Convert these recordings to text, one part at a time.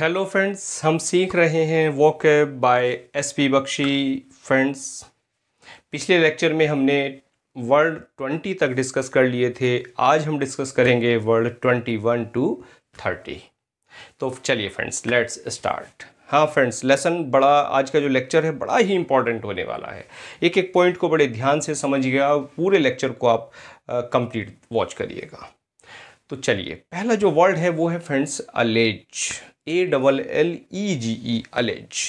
hello friends हम सीख रहे हैं walk by S P Bakshi friends पिछले लेक्चर में हमने वर्ल्ड ट्वेंटी तक डिस्कस कर लिए थे आज हम डिस्कस करेंगे word twenty one to thirty तो चलिए फ्रेंड्स लेट्स स्टार्ट हाँ फ्रेंड्स लेसन बड़ा आज का जो लेक्चर है बड़ा ही इंपॉर्टेंट होने वाला है एक एक पॉइंट को बड़े ध्यान से समझिएगा पूरे लेक्चर को आप कंप्लीट वॉच करिएगा तो चलिए पहला जो वर्ड है वो है friends allege A double L E G E allege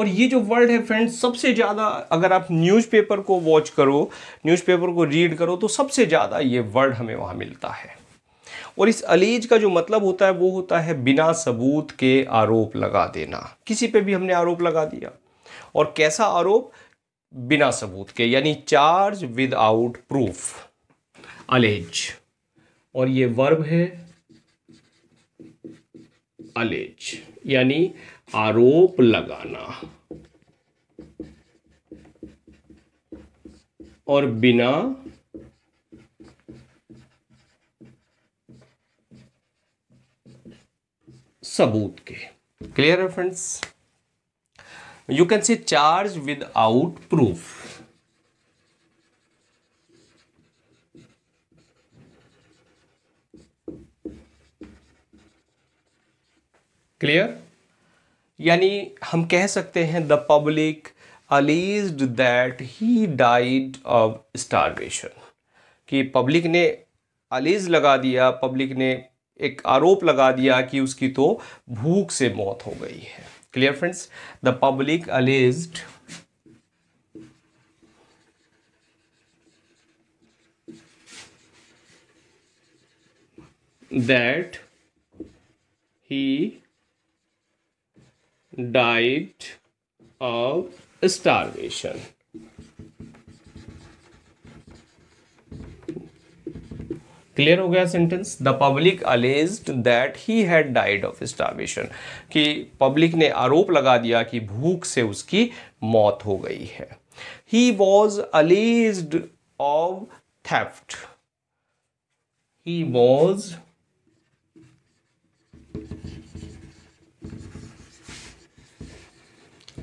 और ये जो वर्ड है फ्रेंड्स सबसे ज़्यादा अगर आप न्यूज़पेपर को वॉच करो न्यूज़पेपर को रीड करो तो सबसे ज़्यादा ये वर्ड हमें वहां मिलता है और इस अलीज का जो मतलब होता है वो होता है बिना सबूत के आरोप लगा देना किसी पे भी हमने आरोप लगा दिया और कैसा आरोप बिना सबूत के यानी चार्ज विदाउट प्रूफ अलेज और ये वर्ब है अलेज यानी आरोप लगाना और बिना सबूत के क्लियर है friends you can see charge without proof clear यानी हम कह सकते हैं the public alleged that he died of starvation कि पब्लिक ने अलीज लगा दिया पब्लिक ने एक आरोप लगा दिया कि उसकी तो भूख से मौत हो गई है clear friends the public alleged that he died of starvation clear हो गया sentence the public alleged that he had died of starvation कि पब्लिक ने आरोप लगा दिया कि भूख से उसकी मौत हो गई है he was alleged of theft he was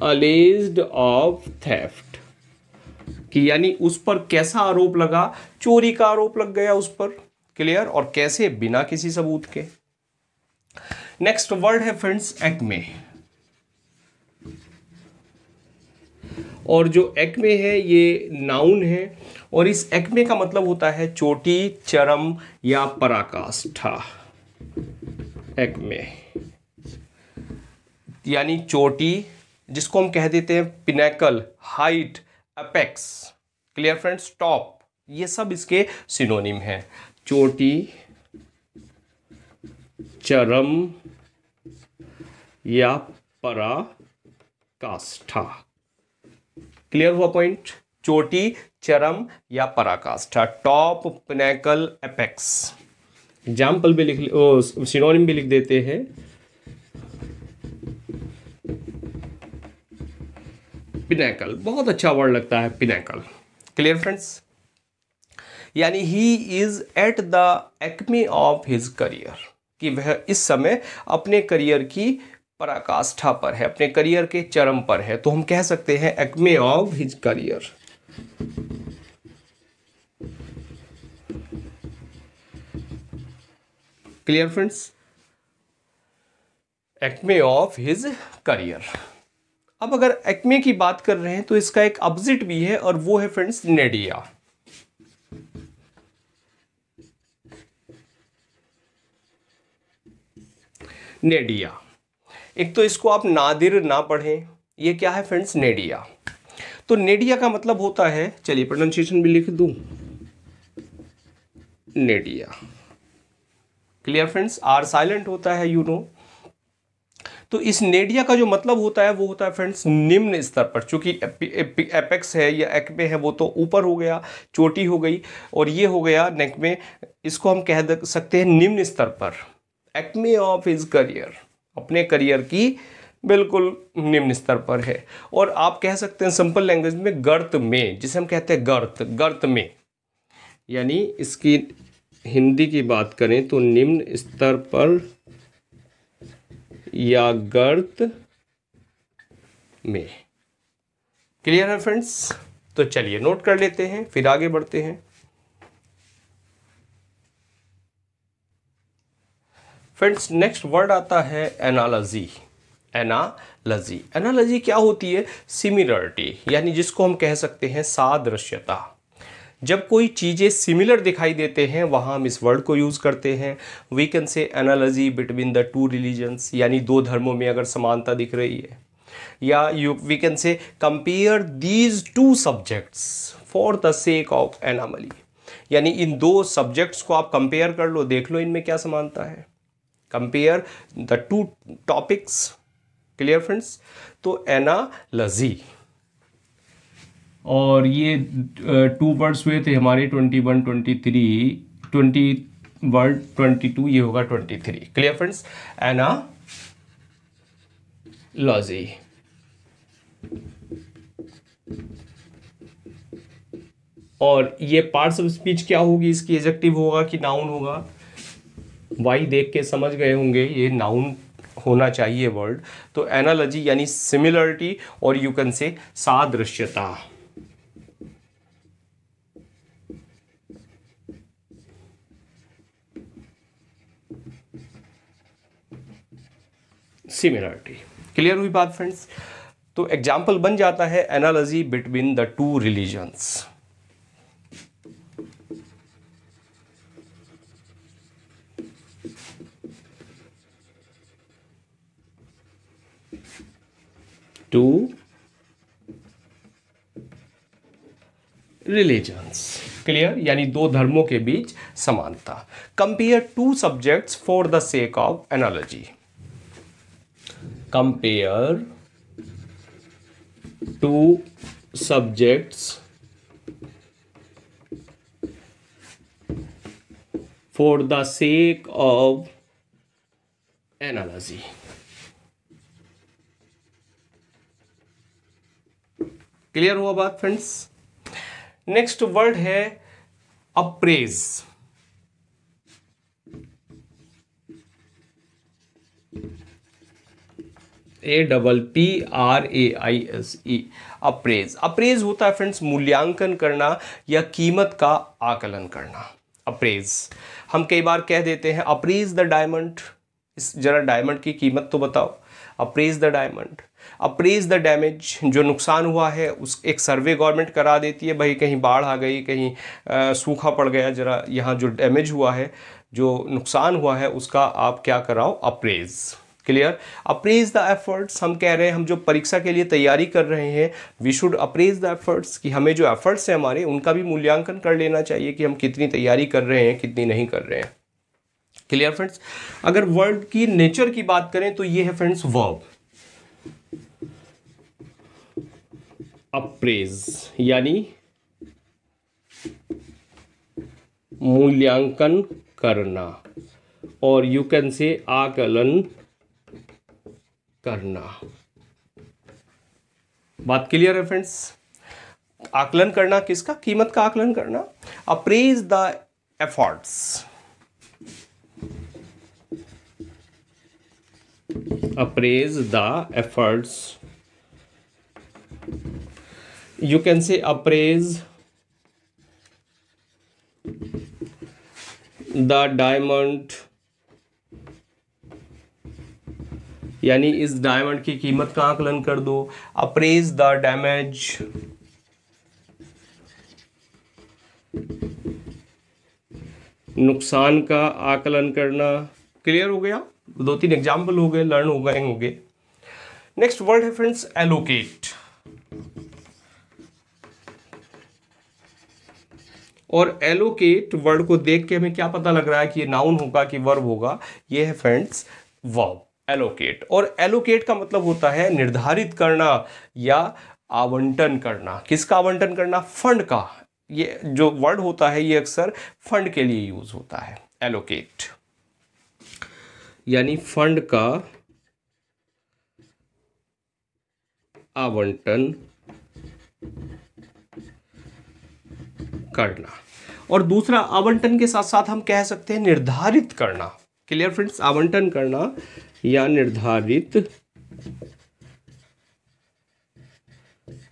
alleged of theft कि यानी उस पर कैसा आरोप लगा चोरी का आरोप लग गया उस पर क्लियर और कैसे बिना किसी सबूत के नेक्स्ट वर्ड है फ्रेंड्स एक्मे और जो एक्मे है ये नाउन है और इस एक्मे का मतलब होता है चोटी चरम या पराकाष्ठा एक्मे यानी चोटी जिसको हम कह देते हैं pinnacle height apex clear friends top ये सब इसके सिनोनिम हैं चोटी चरम या पराकाष्ठा क्लियर हुआ पॉइंट चोटी चरम या पराकाष्ठा टॉप पिनेकल अपेक्स एग्जाम्पल भी लिख सिनोनिम भी लिख देते हैं पिनेकल बहुत अच्छा वर्ड लगता है पिनेकल क्लियर फ्रेंड्स यानी he is at the acme of his career कि वह इस समय अपने करियर की पराकाष्ठा पर है अपने करियर के चरम पर है तो हम कह सकते हैं acme of his career clear friends acme of his career अब अगर एक्मे की बात कर रहे हैं तो इसका एक अपजिट भी है और वो है फ्रेंड्स नेडिया नेडिया एक तो इसको आप नादिर ना पढ़ें ये क्या है फ्रेंड्स नेडिया तो नेडिया का मतलब होता है चलिए प्रोनाउंसिएशन भी लिख दूं nadir clear friends R silent होता है यू नो तो इस नेडिया का जो मतलब होता है वो होता है फ्रेंड्स निम्न स्तर पर चूंकि एपेक्स है या एक्मे है वो तो ऊपर हो गया चोटी हो गई और ये हो गया नेक में इसको हम कह सकते हैं निम्न स्तर पर एक्मे ऑफ इज करियर अपने करियर की बिल्कुल निम्न स्तर पर है और आप कह सकते हैं सिंपल लैंग्वेज में गर्त में जिसे हम कहते हैं गर्त गर्त में यानी इसकी हिंदी की बात करें तो निम्न स्तर पर या गर्त में क्लियर है फ्रेंड्स तो चलिए नोट कर लेते हैं फिर आगे बढ़ते हैं फ्रेंड्स नेक्स्ट वर्ड आता है एनालॉजी एनालॉजी एनालॉजी क्या होती है सिमिलरिटी यानी जिसको हम कह सकते हैं सादृश्यता जब कोई चीज़ें सिमिलर दिखाई देते हैं वहाँ हम इस वर्ड को यूज़ करते हैं we can say analogy between the two religions यानी दो धर्मों में अगर समानता दिख रही है या you we can say compare these two subjects for the sake of analogy यानी इन दो सब्जेक्ट्स को आप कंपेयर कर लो देख लो इनमें क्या समानता है compare the two topics clear friends तो एनालजी और ये टू वर्ड्स हुए थे हमारे twenty one twenty three twenty word twenty two ये होगा twenty three clear friends analogy और ये पार्ट्स ऑफ स्पीच क्या होगी इसकी एजेक्टिव होगा कि नाउन होगा वाई देख के समझ गए होंगे ये नाउन होना चाहिए वर्ड तो एनालॉजी यानी सिमिलरिटी और यू कैन से सादृश्यता सिमिलरिटी क्लियर हुई बात फ्रेंड्स तो एग्जाम्पल बन जाता है analogy between the two religions two religions clear यानी दो धर्मों के बीच समानता compare two subjects for the sake of analogy compare two subjects for the sake of analogy clear हुआ बात फ्रेंड्स नेक्स्ट वर्ड है appraise A double P R A I S E appraise appraise होता है friends मूल्यांकन करना या कीमत का आकलन करना अप्रेज हम कई बार कह देते हैं अप्रेज द डायमंड इस जरा डायमंड की कीमत तो बताओ appraise the diamond appraise the damage जो नुकसान हुआ है उस एक सर्वे गवर्नमेंट करा देती है भाई कहीं बाढ़ आ गई कहीं आ, सूखा पड़ गया जरा यहाँ जो डैमेज हुआ है जो नुकसान हुआ है उसका आप क्या कराओ appraise clear appraise the efforts हम कह रहे हैं हम जो परीक्षा के लिए तैयारी कर रहे हैं we should appraise the efforts कि हमें जो एफर्ट्स हैं हमारे उनका भी मूल्यांकन कर लेना चाहिए कि हम कितनी तैयारी कर रहे हैं कितनी नहीं कर रहे हैं क्लियर फ्रेंड्स अगर वर्ड की नेचर की बात करें तो ये है फ्रेंड्स वर्ब अप्रेज यानी मूल्यांकन करना और यू कैन से आकलन करना बात क्लियर है फ्रेंड्स आकलन करना किसका कीमत का आकलन करना appraise the efforts appraise the efforts you can say appraise the diamond यानी इस डायमंड की कीमत का आकलन कर दो अप्रेज द डैमेज नुकसान का आकलन करना क्लियर हो गया दो तीन एग्जाम्पल हो गए लर्न हो गए होंगे नेक्स्ट वर्ड है फ्रेंड्स एलोकेट और एलोकेट वर्ड को देख के हमें क्या पता लग रहा है कि ये नाउन होगा कि वर्ब होगा ये है फ्रेंड्स वर्ब एलोकेट और एलोकेट का मतलब होता है निर्धारित करना या आवंटन करना किसका आवंटन करना फंड का ये जो वर्ड होता है ये अक्सर फंड के लिए यूज होता है एलोकेट यानी फंड का आवंटन करना और दूसरा आवंटन के साथ साथ हम कह सकते हैं निर्धारित करना क्लियर फ्रेंड्स आवंटन करना या निर्धारित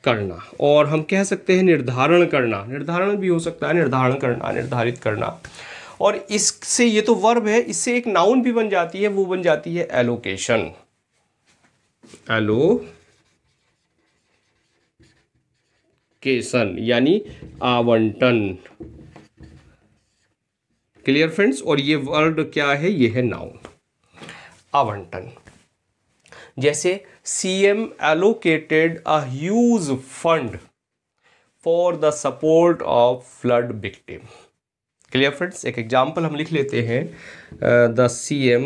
करना और हम कह सकते हैं निर्धारण करना निर्धारण भी हो सकता है निर्धारण करना निर्धारित करना और इससे ये तो वर्ब है इससे एक नाउन भी बन जाती है वो बन जाती है एलोकेशन एलो केशन यानी आवंटन क्लियर फ्रेंड्स और ये वर्ड क्या है ये है नाउन आवंटन जैसे CM allocated a huge fund for the support of flood victim clear friends एक एग्जांपल हम लिख लेते हैं the C M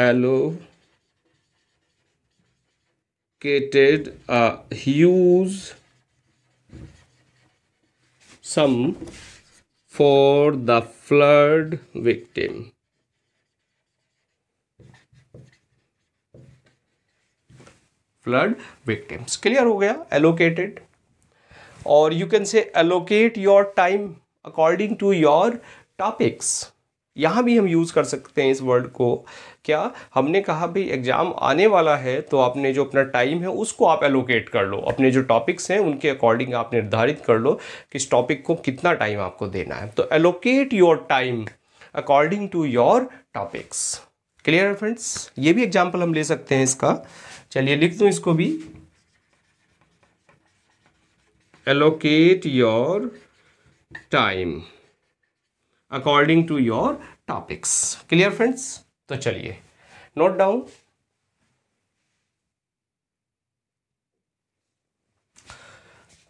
allocated a huge sum for the flood victim flood victims clear हो गया एलोकेटेड और you can say allocate your time according to your topics यहाँ भी हम यूज़ कर सकते हैं इस वर्ड को क्या हमने कहा भाई एग्ज़ाम आने वाला है तो आपने जो अपना टाइम है उसको आप एलोकेट कर लो अपने जो टॉपिक्स हैं उनके अकॉर्डिंग आप निर्धारित कर लो कि इस टॉपिक को कितना टाइम आपको देना है तो allocate your time according to your topics clear है फ्रेंड्स ये भी एग्जाम्पल हम ले सकते हैं इसका चलिए लिख दू इसको भी allocate your time according to your topics clear friends तो चलिए नोट डाउन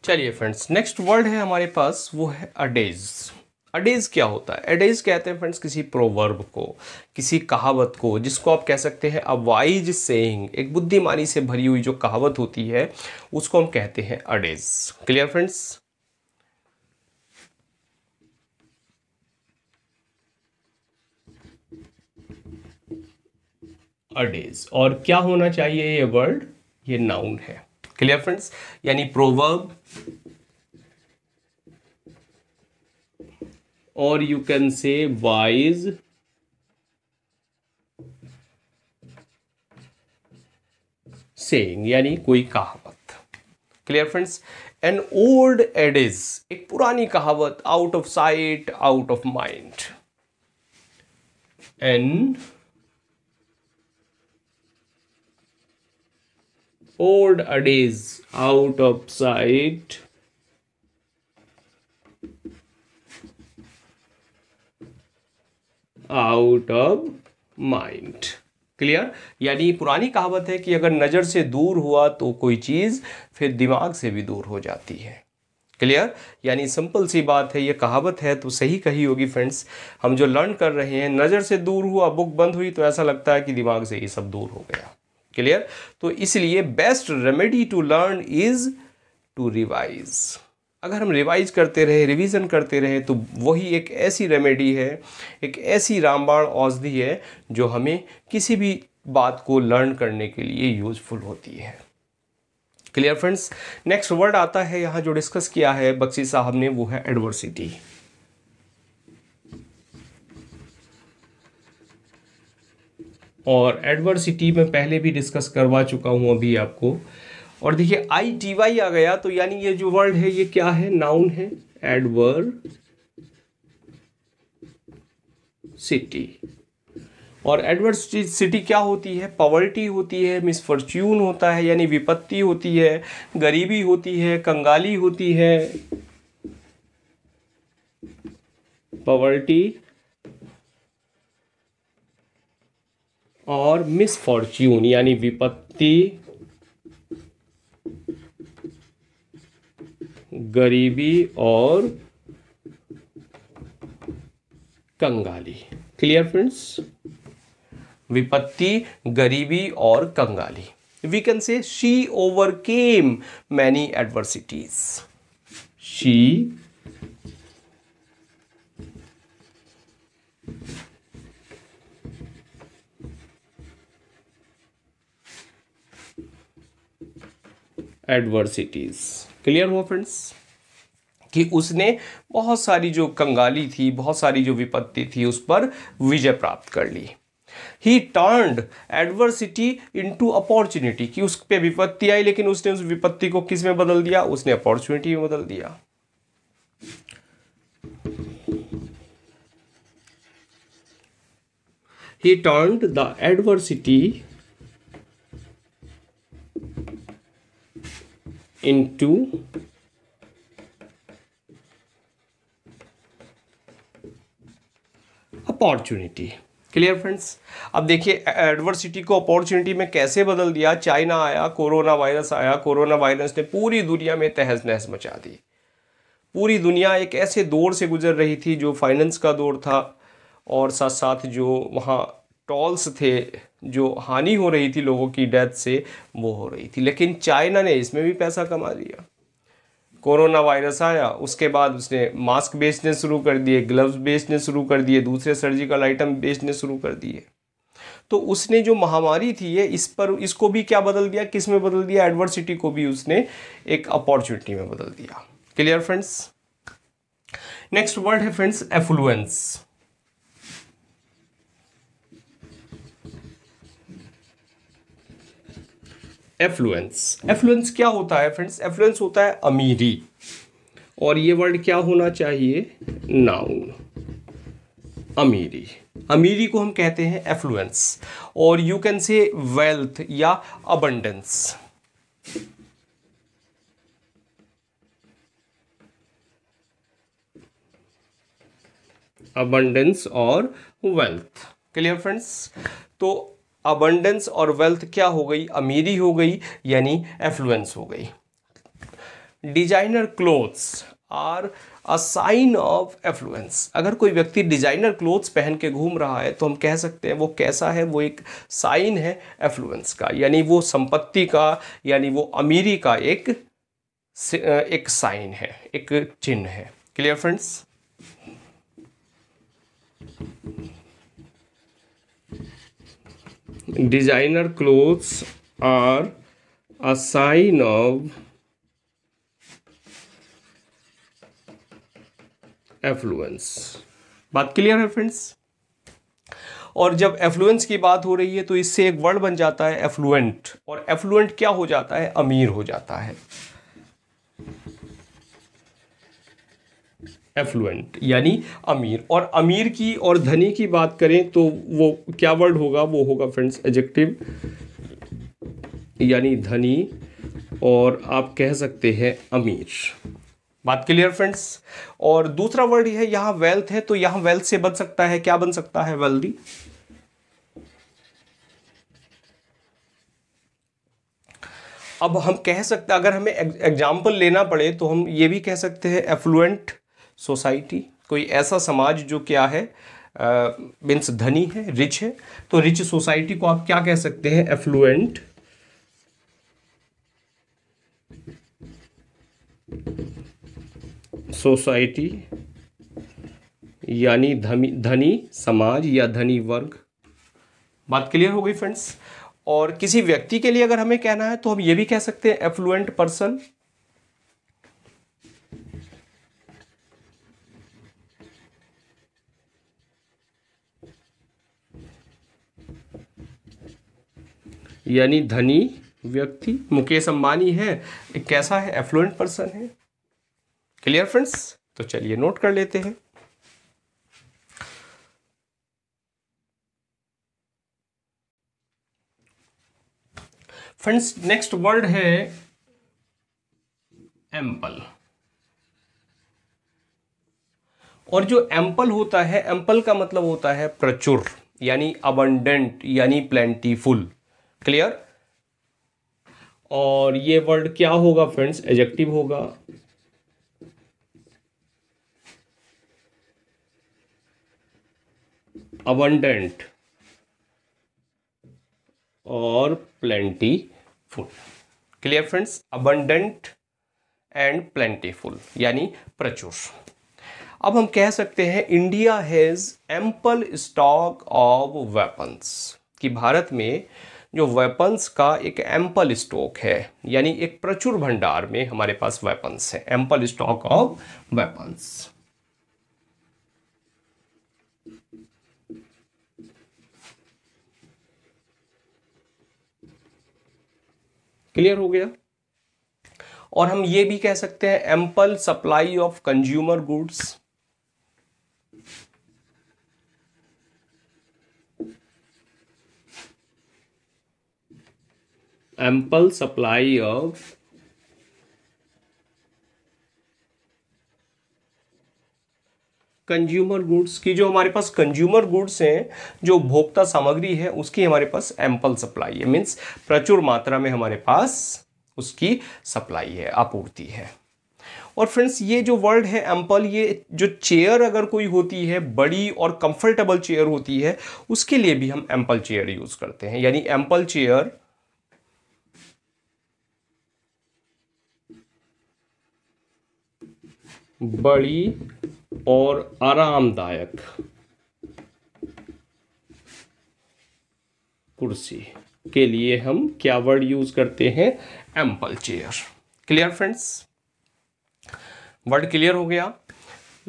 चलिए फ्रेंड्स नेक्स्ट वर्ड है हमारे पास वो है अडेज अडेज क्या होता है अडेज कहते हैं फ्रेंड्स किसी प्रोवर्ब को किसी कहावत को जिसको आप कह सकते हैं अ वाइज सेइंग एक बुद्धिमानी से भरी हुई जो कहावत होती है उसको हम कहते हैं अडेज क्लियर फ्रेंड्स अडेज और क्या होना चाहिए ये वर्ड ये नाउन है क्लियर फ्रेंड्स यानी प्रोवर्ब और you can say wise saying यानी कोई कहावत clear friends an old adage एक पुरानी कहावत out of sight out of mind an old adage out of sight out of mind clear यानी पुरानी कहावत है कि अगर नज़र से दूर हुआ तो कोई चीज़ फिर दिमाग से भी दूर हो जाती है क्लियर यानी सिंपल सी बात है ये कहावत है तो सही कही होगी फ्रेंड्स हम जो लर्न कर रहे हैं नज़र से दूर हुआ बुक बंद हुई तो ऐसा लगता है कि दिमाग से ये सब दूर हो गया क्लियर तो इसलिए best remedy to learn is to revise अगर हम रिवाइज करते रहे रिवीजन करते रहे तो वही एक ऐसी रेमेडी है एक ऐसी रामबाण औषधि है जो हमें किसी भी बात को लर्न करने के लिए यूजफुल होती है क्लियर फ्रेंड्स नेक्स्ट वर्ड आता है यहाँ जो डिस्कस किया है बक्सी साहब ने वो है एडवर्सिटी और एडवर्सिटी में पहले भी डिस्कस करवा चुका हूँ अभी आपको और देखिए आई टी वाई आ गया तो यानी ये जो वर्ड है ये क्या है नाउन है एडवर सिटी और एडवर्स सिटी क्या होती है पॉवर्टी होती है मिसफॉर्च्यून होता है यानी विपत्ति होती है गरीबी होती है कंगाली होती है पॉवर्टी और मिसफॉर्च्यून यानी विपत्ति गरीबी और कंगाली क्लियर फ्रेंड्स विपत्ति गरीबी और कंगाली we can say she overcame many adversities she adversities clear हुआ फ्रेंड्स कि उसने बहुत सारी जो कंगाली थी बहुत सारी जो विपत्ति थी उस पर विजय प्राप्त कर ली he turned adversity to opportunity कि उस पर विपत्ति आई लेकिन उसने उस विपत्ति को किस में बदल दिया उसने अपॉर्चुनिटी में बदल दिया he turned the adversity into opportunity clear friends अब देखिए एडवर्सिटी को अपॉर्चुनिटी में कैसे बदल दिया चाइना आया कोरोना वायरस आया कोरोना वायरस ने पूरी दुनिया में तहस नहस मचा दी पूरी दुनिया एक ऐसे दौर से गुजर रही थी जो फाइनेंस का दौर था और साथ साथ जो वहाँ टॉल्स थे जो हानि हो रही थी लोगों की डेथ से वो हो रही थी लेकिन चाइना ने इसमें भी पैसा कमा लिया कोरोना वायरस आया उसके बाद उसने मास्क बेचने शुरू कर दिए ग्लव्स बेचने शुरू कर दिए दूसरे सर्जिकल आइटम बेचने शुरू कर दिए तो उसने जो महामारी थी ये इस पर इसको भी क्या बदल दिया किस में बदल दिया एडवर्सिटी को भी उसने एक अपॉर्चुनिटी में बदल दिया क्लियर फ्रेंड्स नेक्स्ट वर्ड है फ्रेंड्स एफ्लुएंस एफ्लुएंस एफ्लुएंस क्या होता है फ्रेंड्स एफ्लुएंस होता है अमीरी और ये वर्ड क्या होना चाहिए नाउन अमीरी अमीरी को हम कहते हैं एफ्लुएंस और यू कैन से वेल्थ या अबंडेंस अबंडेंस और वेल्थ क्लियर फ्रेंड्स तो अबंडेंस और वेल्थ क्या हो गई अमीरी हो गई यानी एफ्लुएंस हो गई designer clothes are a sign of affluence अगर कोई व्यक्ति डिजाइनर क्लोथ्स पहन के घूम रहा है तो हम कह सकते हैं वो कैसा है वो एक साइन है एफ्लुएंस का यानी वो संपत्ति का यानी वो अमीरी का एक एक साइन है एक चिन्ह है clear friends designer clothes are a sign of affluence बात क्लियर है फ्रेंड्स और जब एफ्लुएंस की बात हो रही है तो इससे एक वर्ड बन जाता है एफ्लुएंट और एफ्लुएंट क्या हो जाता है अमीर हो जाता है एफ्लुएंट यानी अमीर और अमीर की और धनी की बात करें तो वो क्या वर्ड होगा वो होगा फ्रेंड्स एजेक्टिव यानी धनी और आप कह सकते हैं अमीर बात क्लियर फ्रेंड्स और दूसरा वर्ड है यहां वेल्थ है तो यहां वेल्थ से बन सकता है क्या बन सकता है वेल्दी अब हम कह सकते अगर हमें एग्जाम्पल लेना पड़े तो हम ये भी कह सकते हैं एफ्लुएंट सोसाइटी कोई ऐसा समाज जो क्या है मीन्स धनी है रिच है तो रिच सोसाइटी को आप क्या कह सकते हैं एफ्लुएंट सोसाइटी यानी धनी समाज या धनी वर्ग बात क्लियर हो गई फ्रेंड्स और किसी व्यक्ति के लिए अगर हमें कहना है तो हम ये भी कह सकते हैं एफ्लुएंट पर्सन यानी धनी व्यक्ति मुकेश अंबानी है एक कैसा है एफ्लुएंट पर्सन है क्लियर फ्रेंड्स तो चलिए नोट कर लेते हैं फ्रेंड्स नेक्स्ट वर्ड है एम्पल और जो एम्पल होता है एम्पल का मतलब होता है प्रचुर यानी अबंडेंट यानी प्लेंटीफुल क्लियर और ये वर्ड क्या होगा फ्रेंड्स एजेक्टिव होगा अबंडेंट और full clear friends abundant and plentiful यानी प्रचुर अब हम कह सकते हैं India has ample stock of weapons कि भारत में जो वेपन्स का एक एम्पल स्टॉक है यानी एक प्रचुर भंडार में हमारे पास वेपन्स है ample stock of weapons clear हो गया और हम ये भी कह सकते हैं ample supply of consumer goods ample supply of consumer goods की जो हमारे पास कंज्यूमर गुड्स हैं जो उपभोक्ता सामग्री है उसकी हमारे पास एम्पल सप्लाई है मीन्स प्रचुर मात्रा में हमारे पास उसकी सप्लाई है आपूर्ति है और फ्रेंड्स ये जो वर्ड है एम्पल ये जो चेयर अगर कोई होती है बड़ी और कंफर्टेबल चेयर होती है उसके लिए भी हम एम्पल चेयर यूज़ करते हैं यानी एम्पल चेयर बड़ी और आरामदायक कुर्सी के लिए हम क्या वर्ड यूज करते हैं ample chair clear friends word clear हो गया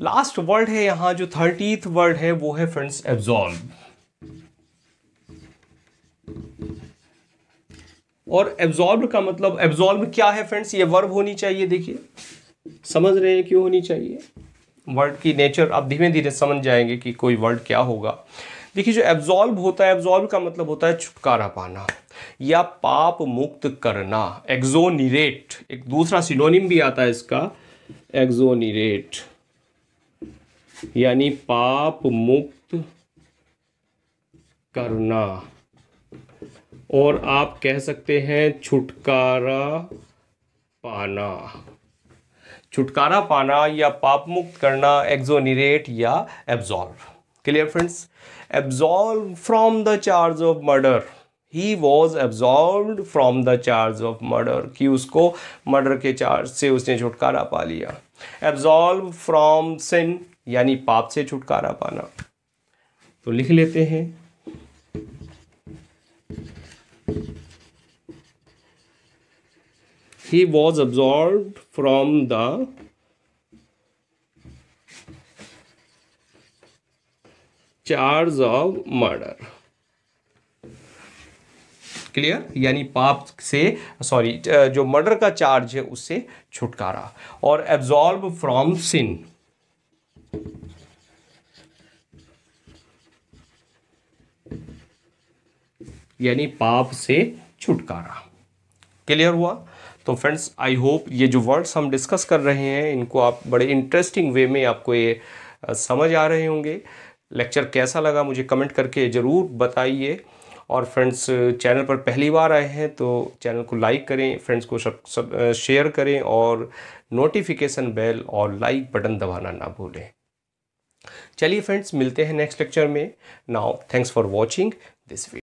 लास्ट वर्ड है यहां जो थर्टीथ वर्ड है वो है फ्रेंड्स एब्जॉर्ब और एब्जॉर्ब का मतलब एब्जॉर्ब क्या है फ्रेंड्स ये वर्ब होनी चाहिए देखिए समझ रहे हैं क्यों होनी चाहिए वर्ड की नेचर आप धीमे धीरे समझ जाएंगे कि कोई वर्ड क्या होगा देखिए जो एब्जॉल्व होता है एब्जॉल्व का मतलब होता है छुटकारा पाना या पाप मुक्त करना एग्जोनिरेट एक दूसरा सिनोनिम भी आता है इसका एग्जोनिरेट यानी पाप मुक्त करना और आप कह सकते हैं छुटकारा पाना छुटकारा पाना या पाप मुक्त करना एक्जोनिरेट या absolve clear friends absolve from the charge of murder he was absolve from the charge of murder कि उसको मर्डर के चार्ज से उसने छुटकारा पा लिया एब्जॉल्व फ्रॉम सिन यानी पाप से छुटकारा पाना तो लिख लेते हैं he was absorbed from the charge of murder clear यानी पाप से सॉरी जो मर्डर का चार्ज है उससे छुटकारा और एब्जॉर्ब फ्रॉम सिन यानी पाप से छुटकारा क्लियर हुआ तो फ्रेंड्स आई होप ये जो वर्ड्स हम डिस्कस कर रहे हैं इनको आप बड़े इंटरेस्टिंग वे में आपको ये समझ आ रहे होंगे लेक्चर कैसा लगा मुझे कमेंट करके ज़रूर बताइए और फ्रेंड्स चैनल पर पहली बार आए हैं तो चैनल को लाइक करें फ्रेंड्स को सब सब शेयर करें और नोटिफिकेशन बेल और लाइक बटन दबाना ना भूलें चलिए फ्रेंड्स मिलते हैं नेक्स्ट लेक्चर में now thanks for watching this video